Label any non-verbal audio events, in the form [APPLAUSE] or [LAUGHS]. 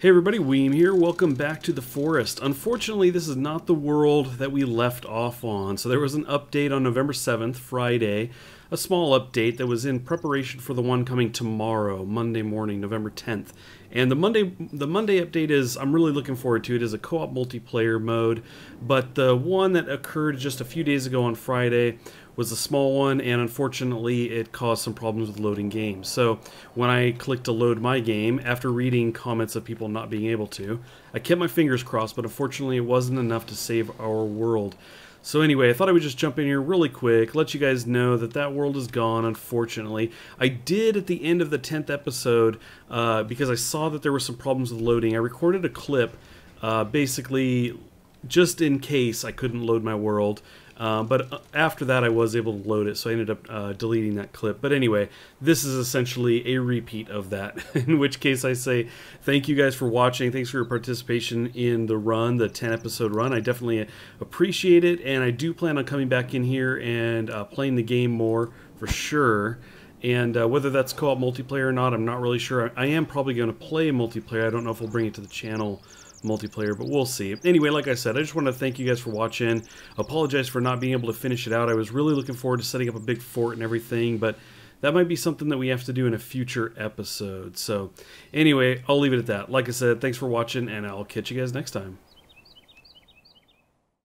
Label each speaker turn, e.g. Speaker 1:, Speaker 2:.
Speaker 1: Hey everybody, Weem here. Welcome back to the forest. Unfortunately, this is not the world that we left off on. So there was an update on November 7th, Friday, a small update that was in preparation for the one coming tomorrow, Monday morning, November 10th. And the Monday the Monday update is I'm really looking forward to it is a co-op multiplayer mode, but the one that occurred just a few days ago on Friday was a small one, and unfortunately, it caused some problems with loading games. So when I clicked to load my game, after reading comments of people not being able to, I kept my fingers crossed, but unfortunately, it wasn't enough to save our world. So anyway, I thought I would just jump in here really quick, let you guys know that that world is gone, unfortunately. I did at the end of the 10th episode, uh, because I saw that there were some problems with loading, I recorded a clip, uh, basically just in case I couldn't load my world. Uh, but uh, after that, I was able to load it, so I ended up uh, deleting that clip. But anyway, this is essentially a repeat of that, [LAUGHS] in which case I say thank you guys for watching. Thanks for your participation in the run, the 10 episode run. I definitely appreciate it, and I do plan on coming back in here and uh, playing the game more for sure. And uh, whether that's co-op multiplayer or not, I'm not really sure. I, I am probably going to play multiplayer. I don't know if we'll bring it to the channel multiplayer, but we'll see. Anyway, like I said, I just want to thank you guys for watching. Apologize for not being able to finish it out. I was really looking forward to setting up a big fort and everything, but that might be something that we have to do in a future episode. So anyway, I'll leave it at that. Like I said, thanks for watching, and I'll catch you guys next time.